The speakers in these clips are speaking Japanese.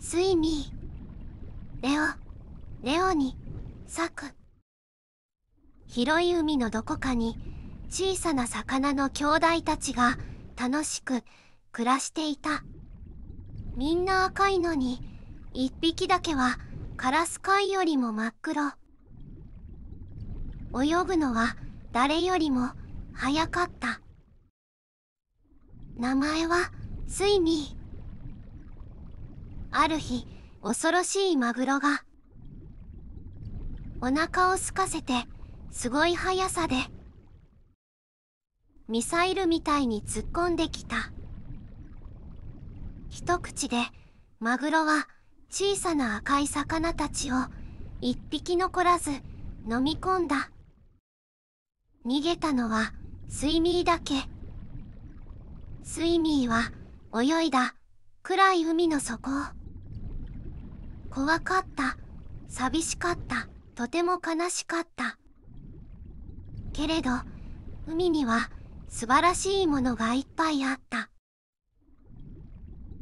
スイミーレオレオに咲く。広い海のどこかに小さな魚の兄弟たちが楽しく暮らしていたみんな赤いのに一匹だけはカラス貝よりも真っ黒泳ぐのは誰よりも早かった名前はスイミーある日恐ろしいマグロがお腹を空かせてすごい速さでミサイルみたいに突っ込んできた一口でマグロは小さな赤い魚たちを一匹残らず飲み込んだ逃げたのはスイミーだけスイミーは泳いだ暗い海の底を怖かった。寂しかった。とても悲しかった。けれど、海には素晴らしいものがいっぱいあった。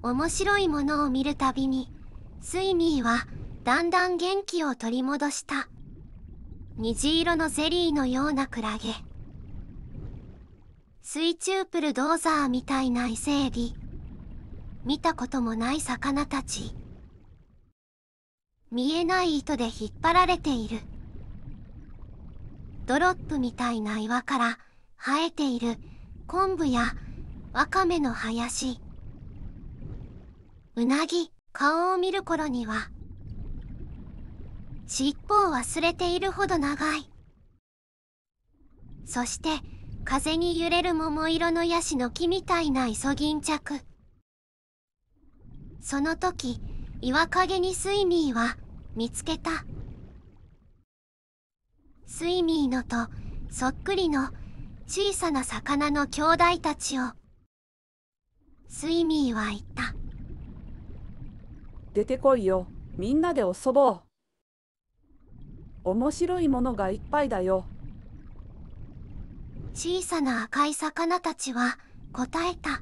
面白いものを見るたびに、スイミーはだんだん元気を取り戻した。虹色のゼリーのようなクラゲ。水中プルドーザーみたいな伊勢エビ。見たこともない魚たち。見えない糸で引っ張られているドロップみたいな岩から生えている昆布やわかめの林うなぎ顔を見る頃には尻尾を忘れているほど長いそして風に揺れる桃色のヤシの木みたいなイソギンチャクその時岩陰にスイミーは見つけたスイミーのとそっくりの小さな魚の兄弟たちをスイミーは言った出てこいよみんなで遊ぼう面白いものがいっぱいだよ小さな赤い魚たちは答えた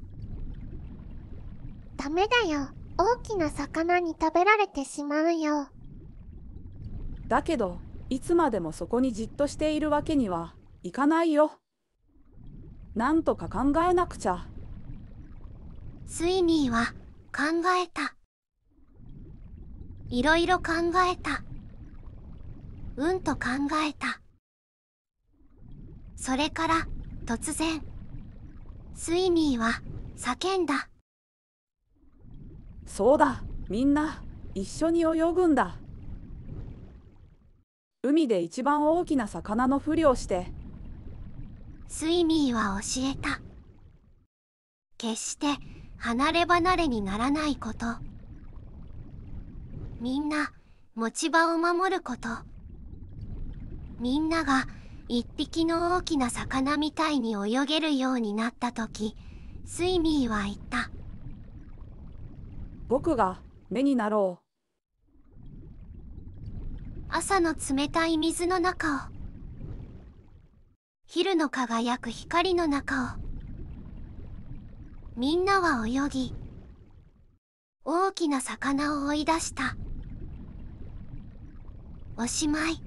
ダメだよ大きな魚に食べられてしまうよだけどいつまでもそこにじっとしているわけにはいかないよなんとか考えなくちゃスイミーは考えたいろいろ考えたうんと考えたそれから突然スイミーは叫んだそうだみんな一緒に泳ぐんだ海で一番大きな魚のふりをしてスイミーは教えた決して離れ離れにならないことみんな持ち場を守ることみんなが一匹の大きな魚みたいに泳げるようになった時スイミーは言った。僕が目になろう朝の冷たい水の中を昼の輝く光の中をみんなは泳ぎ大きな魚を追い出したおしまい。